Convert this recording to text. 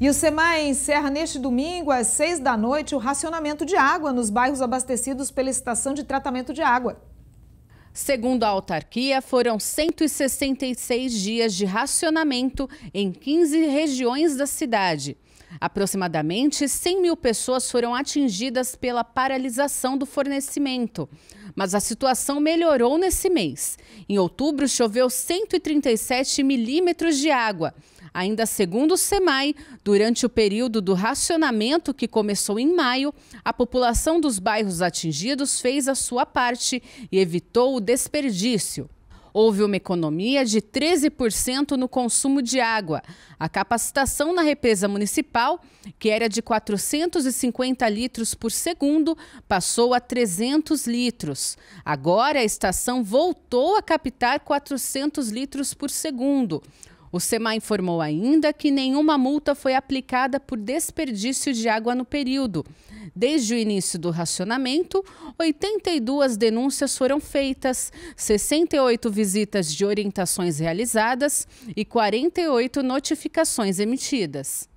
E o SEMAI encerra neste domingo, às seis da noite, o racionamento de água nos bairros abastecidos pela estação de tratamento de água. Segundo a autarquia, foram 166 dias de racionamento em 15 regiões da cidade. Aproximadamente 100 mil pessoas foram atingidas pela paralisação do fornecimento. Mas a situação melhorou nesse mês. Em outubro, choveu 137 milímetros de água Ainda segundo o SEMAI, durante o período do racionamento que começou em maio, a população dos bairros atingidos fez a sua parte e evitou o desperdício. Houve uma economia de 13% no consumo de água. A capacitação na represa municipal, que era de 450 litros por segundo, passou a 300 litros. Agora a estação voltou a captar 400 litros por segundo. O SEMA informou ainda que nenhuma multa foi aplicada por desperdício de água no período. Desde o início do racionamento, 82 denúncias foram feitas, 68 visitas de orientações realizadas e 48 notificações emitidas.